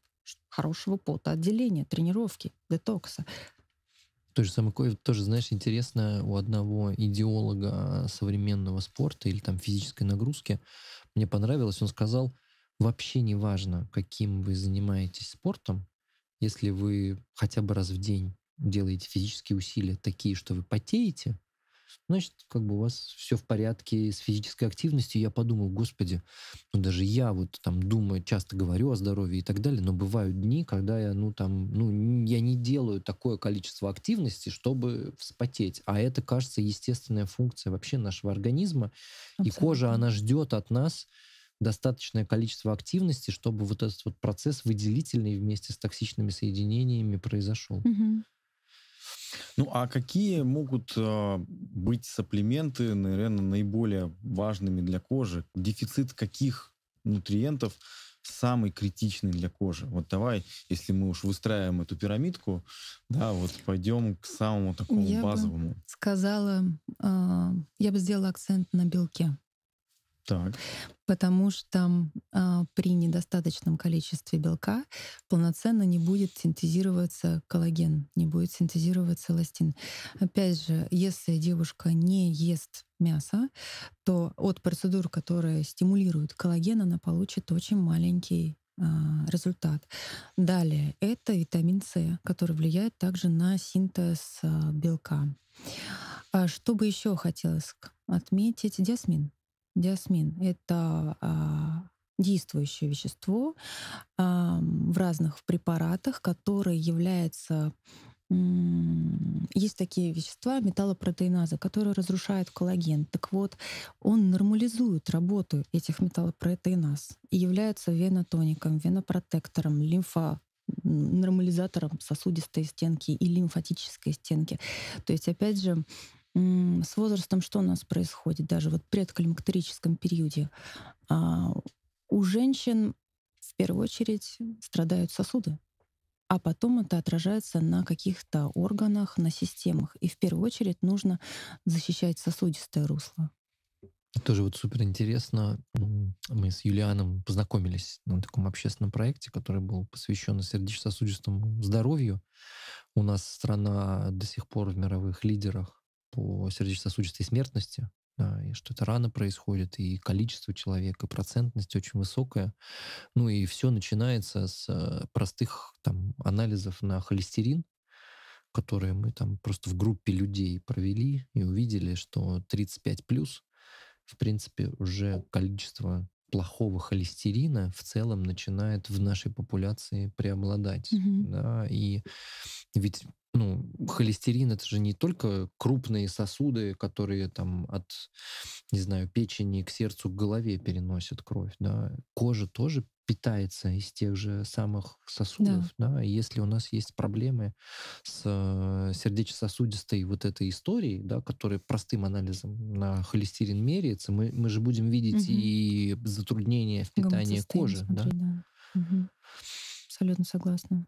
хорошего пота, отделения, тренировки, детокса. То же самое, тоже, знаешь, интересно, у одного идеолога а, современного спорта или там физической нагрузки, мне понравилось, он сказал — вообще не важно, каким вы занимаетесь спортом, если вы хотя бы раз в день делаете физические усилия такие, что вы потеете, значит, как бы у вас все в порядке с физической активностью. Я подумал, господи, ну даже я вот там думаю, часто говорю о здоровье и так далее, но бывают дни, когда я, ну там, ну я не делаю такое количество активности, чтобы вспотеть. А это, кажется, естественная функция вообще нашего организма. Абсолютно. И кожа, она ждет от нас достаточное количество активности, чтобы вот этот вот процесс выделительный вместе с токсичными соединениями произошел. Угу. Ну а какие могут э, быть саплименты, наверное, наиболее важными для кожи? Дефицит каких нутриентов самый критичный для кожи? Вот давай, если мы уж выстраиваем эту пирамидку, да, вот пойдем к самому такому я базовому. Бы сказала, э, я бы сделала акцент на белке. Так. Потому что э, при недостаточном количестве белка полноценно не будет синтезироваться коллаген, не будет синтезироваться эластин. Опять же, если девушка не ест мясо, то от процедур, которые стимулируют коллаген, она получит очень маленький а, результат. Далее это витамин С, который влияет также на синтез а, белка. Что бы еще хотелось отметить? Диасмин. Диасмин — это а, действующее вещество в разных препаратах, которое является есть такие вещества, металлопротеиназы, которые разрушают коллаген. Так вот, он нормализует работу этих металлопротеиназ и является венотоником, венопротектором, лимфо нормализатором сосудистой стенки и лимфатической стенки. То есть, опять же, с возрастом что у нас происходит, даже вот в предколимактерическом периоде? А, у женщин в первую очередь страдают сосуды, а потом это отражается на каких-то органах, на системах. И в первую очередь нужно защищать сосудистое русло. Тоже вот супер интересно. Мы с Юлианом познакомились на таком общественном проекте, который был посвящен сердечно-сосудистому здоровью. У нас страна до сих пор в мировых лидерах по сердечно-сосудистой смертности, да, и что это рано происходит, и количество человека, и процентность очень высокая. Ну и все начинается с простых там, анализов на холестерин, которые мы там просто в группе людей провели и увидели, что 35 плюс, в принципе, уже количество плохого холестерина в целом начинает в нашей популяции преобладать. Mm-hmm. Да? И ведь ну, холестерин это же не только крупные сосуды, которые там от, не знаю, печени к сердцу, к голове переносят кровь, да, кожа тоже питается из тех же самых сосудов, да. да, и если у нас есть проблемы с э, сердечно-сосудистой вот этой историей, да, которая простым анализом на холестерин меряется, мы, мы же будем видеть угу. и затруднения в питании кожи. Смотреть, да? Да. Угу. Абсолютно согласна.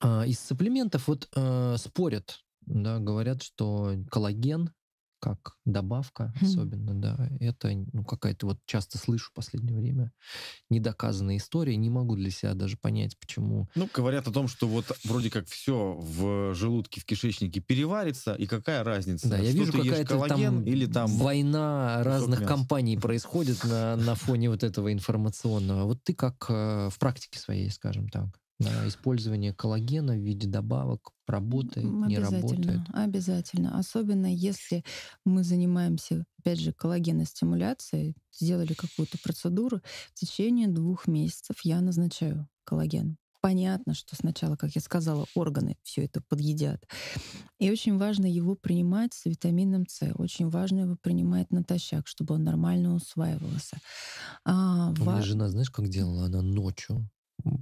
А, из суплементов вот э, спорят, да, говорят, что коллаген как добавка особенно, да, это ну, какая-то вот часто слышу в последнее время недоказанная история, не могу для себя даже понять, почему. Ну, говорят о том, что вот вроде как все в желудке, в кишечнике переварится, и какая разница, да, я вижу, какая-то там или там... Война разных мяса. компаний происходит на, на фоне вот этого информационного. Вот ты как э, в практике своей, скажем так? Э, использование коллагена в виде добавок работает, не работает? Обязательно. Особенно если мы занимаемся, опять же, коллагенной стимуляцией сделали какую-то процедуру, в течение двух месяцев я назначаю коллаген. Понятно, что сначала, как я сказала, органы все это подъедят. И очень важно его принимать с витамином С. Очень важно его принимать натощак, чтобы он нормально усваивался. А, а У меня ва... жена, знаешь, как делала? Она ночью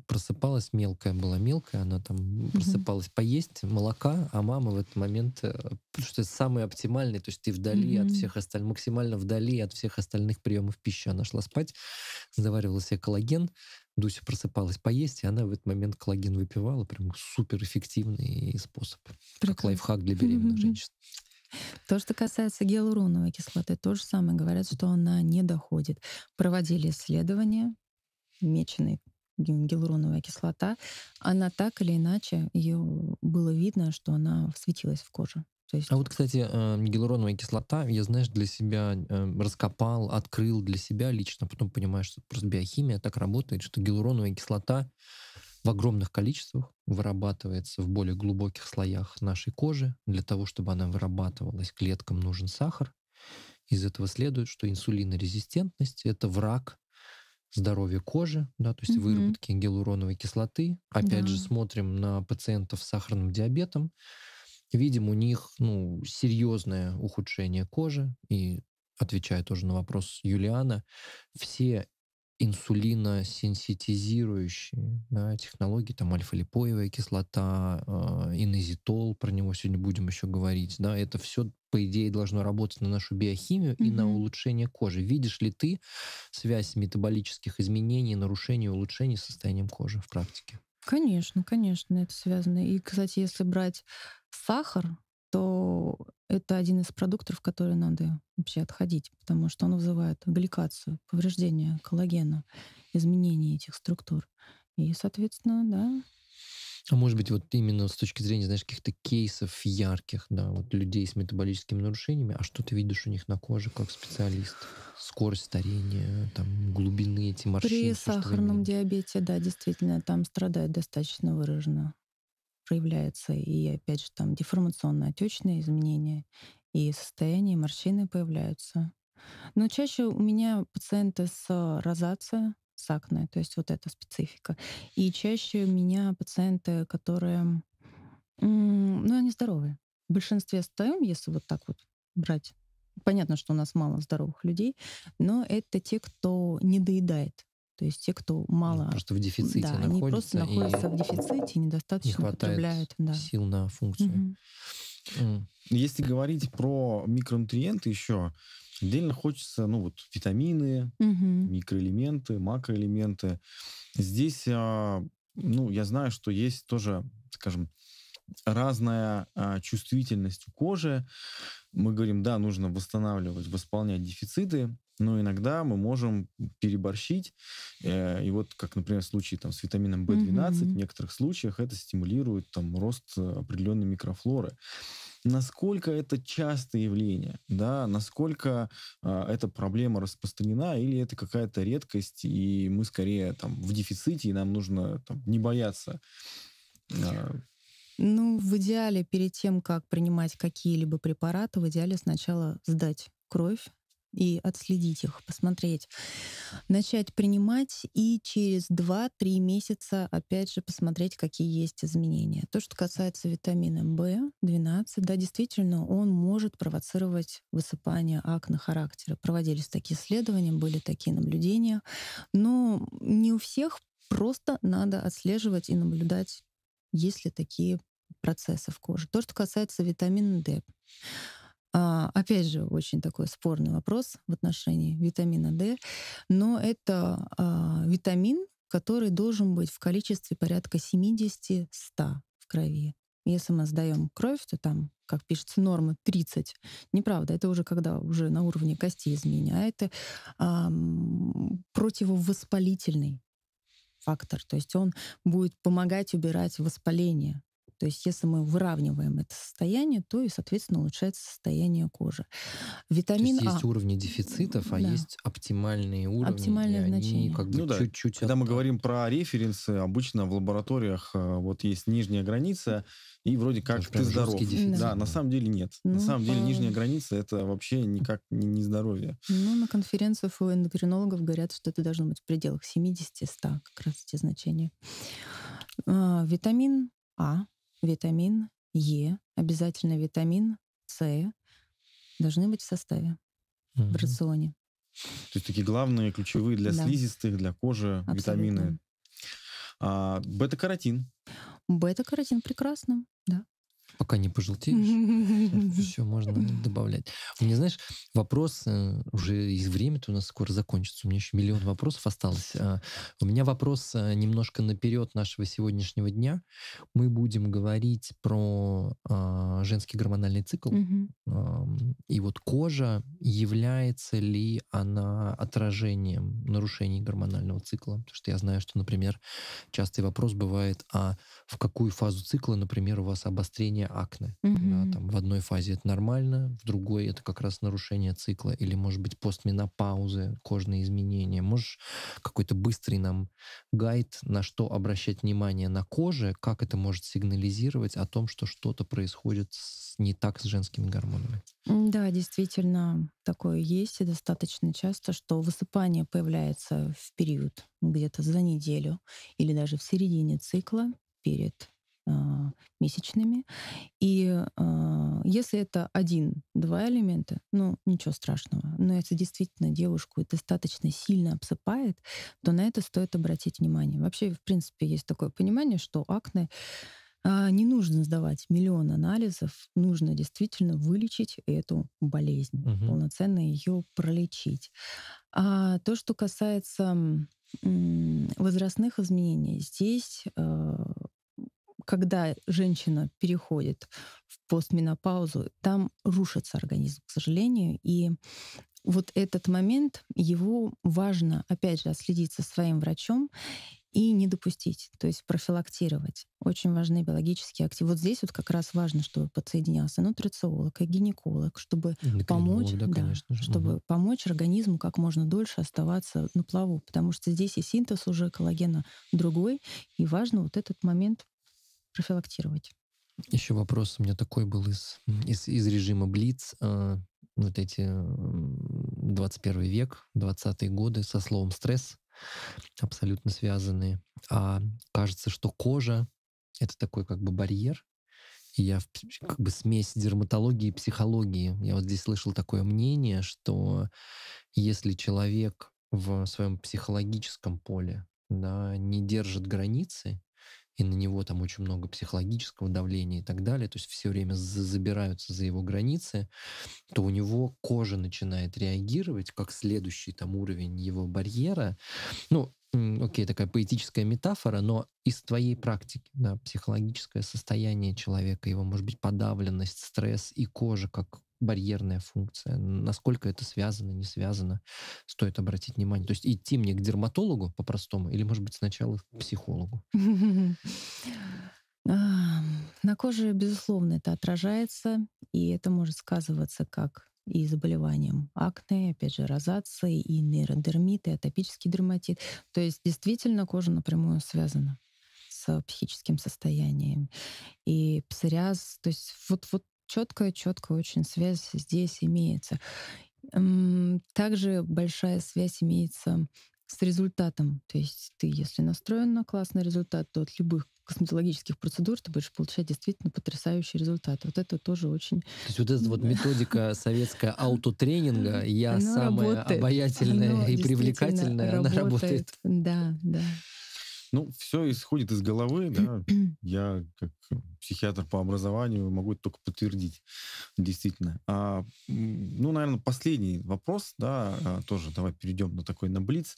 просыпалась мелкая, была мелкая, она там угу. просыпалась поесть молока, а мама в этот момент, э, потому что это самый оптимальный, то есть ты вдали угу. от всех остальных, максимально вдали от всех остальных приемов пищи. Она шла спать, заваривала себе коллаген, Дуся просыпалась поесть, и она в этот момент коллаген выпивала. Прям суперэффективный способ. Прикольно. Как лайфхак для беременных женщин. То, что касается гиалуроновой кислоты, то же самое говорят, что она не доходит. Проводили исследования, меченые гиалуроновая кислота, она так или иначе, ее было видно, что она светилась в коже. То есть... А вот, кстати, э, гиалуроновая кислота, я, знаешь, для себя эм, раскопал, открыл для себя лично, потом понимаешь, что просто биохимия так работает, что гиалуроновая кислота в огромных количествах вырабатывается в более глубоких слоях нашей кожи. Для того, чтобы она вырабатывалась, клеткам нужен сахар. Из этого следует, что инсулинорезистентность — это враг здоровье кожи, да, то есть mm выработки гиалуроновой кислоты. Опять yeah. же, смотрим на пациентов с сахарным диабетом. Видим у них ну, серьезное ухудшение кожи. И отвечая тоже на вопрос Юлиана, все инсулиносенситизирующие да, технологии, там альфа-липоевая кислота, э, а, инозитол, про него сегодня будем еще говорить, да, это все, по идее, должно работать на нашу биохимию mm-hmm. и на улучшение кожи. Видишь ли ты связь метаболических изменений, нарушений, улучшений состоянием кожи в практике? Конечно, конечно, это связано. И, кстати, если брать сахар, что это один из продуктов, который надо вообще отходить, потому что он вызывает гликацию, повреждение коллагена, изменение этих структур. И, соответственно, да. А может быть, вот именно с точки зрения, знаешь, каких-то кейсов ярких, да, вот людей с метаболическими нарушениями, а что ты видишь у них на коже как специалист? Скорость старения, там, глубины эти морщины? При сахарном диабете, да, действительно, там страдает достаточно выраженно проявляется и, опять же, там деформационно-отечные изменения, и состояние морщины появляются. Но чаще у меня пациенты с розацией, с акне, то есть вот эта специфика. И чаще у меня пациенты, которые, ну, они здоровые. В большинстве своем, если вот так вот брать, понятно, что у нас мало здоровых людей, но это те, кто не доедает то есть те, кто мало... Просто в дефиците да, находятся. они просто находятся в дефиците, недостаточно не потребляют. Да. сил на функцию. Угу. Mm. Если говорить про микронутриенты еще, отдельно хочется, ну вот, витамины, угу. микроэлементы, макроэлементы. Здесь, а, ну, я знаю, что есть тоже, скажем, разная а, чувствительность у кожи. Мы говорим, да, нужно восстанавливать, восполнять дефициты, но иногда мы можем переборщить. Э, и вот, как, например, в случае там, с витамином в 12 mm-hmm. в некоторых случаях это стимулирует там, рост э, определенной микрофлоры насколько это частое явление, да, насколько э, эта проблема распространена, или это какая-то редкость, и мы скорее там в дефиците, и нам нужно там, не бояться э, ну, в идеале перед тем, как принимать какие-либо препараты, в идеале сначала сдать кровь и отследить их, посмотреть, начать принимать и через 2-3 месяца опять же посмотреть, какие есть изменения. То, что касается витамина В12, да, действительно, он может провоцировать высыпание акне характера. Проводились такие исследования, были такие наблюдения, но не у всех просто надо отслеживать и наблюдать есть ли такие процессы в коже. То, что касается витамина D. А, опять же, очень такой спорный вопрос в отношении витамина D, но это а, витамин, который должен быть в количестве порядка 70-100 в крови. Если мы сдаем кровь, то там, как пишется, норма 30. Неправда, это уже когда уже на уровне кости изменения. А это эм, противовоспалительный фактор. То есть он будет помогать убирать воспаление. То есть если мы выравниваем это состояние, то и, соответственно, улучшается состояние кожи. Витамин то есть, а. есть уровни дефицитов, а да. есть оптимальные уровни. Оптимальные значения. Как бы ну, да. чуть-чуть Когда от... мы э, говорим про референсы, обычно в лабораториях э, вот есть нижняя граница, и вроде как Даже ты здоров. Да. да, на самом деле нет. Ну, на самом по... деле а нижняя граница это вообще никак не, не здоровье. Ну, на конференциях у эндокринологов говорят, что это должно быть в пределах 70-100, как раз эти значения. А, витамин А витамин Е, обязательно витамин С должны быть в составе, mm в рационе. То есть такие главные, ключевые для да. слизистых, для кожи Абсолютно. витамины. А, бета-каротин. Бета-каротин прекрасно, да. Пока не пожелтеешь, все можно добавлять. Мне знаешь, вопрос, э, уже из времени, то у нас скоро закончится, у меня еще миллион вопросов осталось. А, у меня вопрос э, немножко наперед нашего сегодняшнего дня. Мы будем говорить про а, женский гормональный цикл. И вот кожа, является ли она отражением нарушений гормонального цикла? Потому что я знаю, что, например, частый вопрос бывает, а в какую фазу цикла, например, у вас обострение нарушение акне. Угу. Да, там, в одной фазе это нормально, в другой это как раз нарушение цикла, или, может быть, постменопаузы, кожные изменения. Можешь какой-то быстрый нам гайд, на что обращать внимание на коже, как это может сигнализировать о том, что что-то происходит не так с женскими гормонами? Да, действительно, такое есть, и достаточно часто, что высыпание появляется в период где-то за неделю или даже в середине цикла перед а, месячными. И э, если это один-два элемента, ну, ничего страшного. Но если действительно девушку достаточно сильно обсыпает, то на это стоит обратить внимание. Вообще, в принципе, есть такое понимание, что акне э, не нужно сдавать миллион анализов, нужно действительно вылечить эту болезнь, угу. полноценно ее пролечить. А то, что касается возрастных изменений, здесь когда женщина переходит в постменопаузу, там рушится организм, к сожалению, и вот этот момент, его важно, опять же, следить со своим врачом и не допустить, то есть профилактировать. Очень важны биологические активы. Вот здесь вот как раз важно, чтобы подсоединялся нутрициолог и гинеколог, чтобы ну, помочь, да, да, чтобы угу. помочь организму как можно дольше оставаться на плаву, потому что здесь и синтез уже коллагена другой, и важно вот этот момент профилактировать. Еще вопрос у меня такой был из, из, из режима Блиц. А, вот эти 21 век, 20-е годы со словом стресс абсолютно связаны. А кажется, что кожа — это такой как бы барьер, я в, как бы смесь дерматологии и психологии. Я вот здесь слышал такое мнение, что если человек в своем психологическом поле да, не держит границы, и на него там очень много психологического давления и так далее, то есть все время забираются за его границы, то у него кожа начинает реагировать как следующий там уровень его барьера. Ну, окей, такая поэтическая метафора, но из твоей практики, да, психологическое состояние человека, его, может быть, подавленность, стресс и кожа как барьерная функция, насколько это связано, не связано, стоит обратить внимание. То есть идти мне к дерматологу по-простому или, может быть, сначала к психологу? А, на коже, безусловно, это отражается, и это может сказываться как и заболеванием акне, опять же, розации, и нейродермит, и атопический дерматит. То есть действительно кожа напрямую связана с психическим состоянием. И псориаз, то есть вот, вот четкая-четкая очень связь здесь имеется. Также большая связь имеется с результатом. То есть ты, если настроен на классный результат, то от любых косметологических процедур ты будешь получать действительно потрясающий результат. Вот это тоже очень... То есть вот эта вот методика советская аутотренинга, я самая обаятельная и привлекательная, она работает. Да, да. Ну, все исходит из головы, да. Я как э, психиатр по образованию могу это только подтвердить, действительно. А, ну, наверное, последний вопрос, да, а, тоже давай перейдем на такой, на блиц.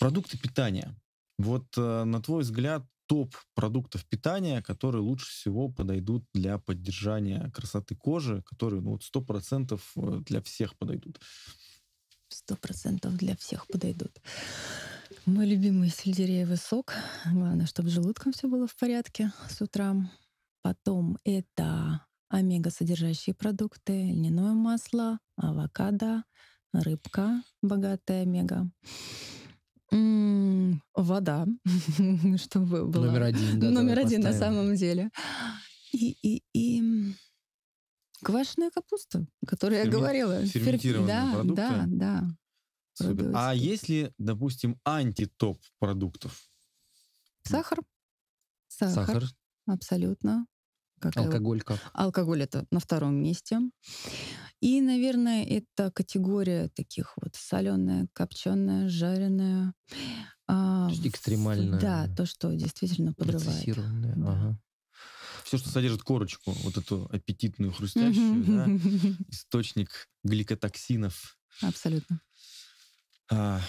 Продукты питания. Вот, э, на твой взгляд, топ продуктов питания, которые лучше всего подойдут для поддержания красоты кожи, которые, ну, вот 100% э, для всех подойдут. Сто процентов для всех подойдут. Мой любимый сельдереевый сок. Главное, чтобы с желудком все было в порядке с утра. Потом это омега-содержащие продукты, льняное масло, авокадо, рыбка богатая омега. вода, чтобы было... Номер один, да? Номер один на самом деле. И, и, и квашеная капуста, о которой Ферми... я говорила. Ферментированные Фер... Да, да, да. Супер. А если, допустим, антитоп продуктов? Сахар. Сахар. Сахар. Абсолютно. Как Алкоголь как? Алкоголь это на втором месте. И, наверное, это категория таких вот соленая, копченая, жареная. То есть экстремальная. Да, то, что действительно подрывает. Да. Ага. Все, что содержит корочку, вот эту аппетитную, хрустящую, да, источник гликотоксинов. Абсолютно. А...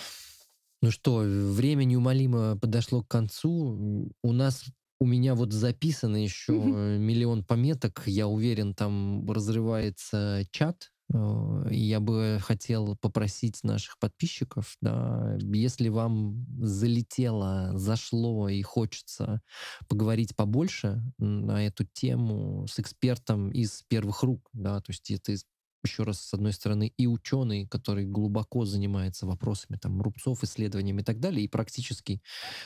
Ну что, время неумолимо подошло к концу. У нас у меня вот записано еще mm-hmm. миллион пометок. Я уверен, там разрывается чат. Э, я бы хотел попросить наших подписчиков, да, если вам залетело, зашло и хочется поговорить побольше на эту тему с экспертом из первых рук, да, то есть это из еще раз, с одной стороны, и ученый, который глубоко занимается вопросами там, рубцов, исследованиями и так далее, и практический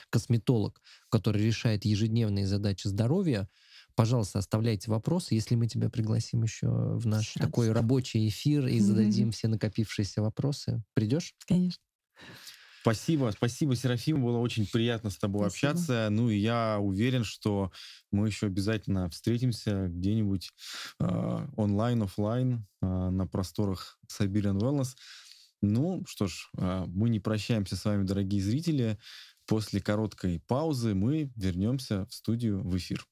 косметолог, который решает ежедневные задачи здоровья, пожалуйста, оставляйте вопросы, если мы тебя пригласим еще в наш Радость. такой рабочий эфир и зададим mm-hmm. все накопившиеся вопросы. Придешь? Конечно. Спасибо, спасибо, Серафим, было очень приятно с тобой спасибо. общаться. Ну и я уверен, что мы еще обязательно встретимся где-нибудь э, онлайн, офлайн э, на просторах Siberian Wellness. Ну что ж, э, мы не прощаемся с вами, дорогие зрители. После короткой паузы мы вернемся в студию в эфир.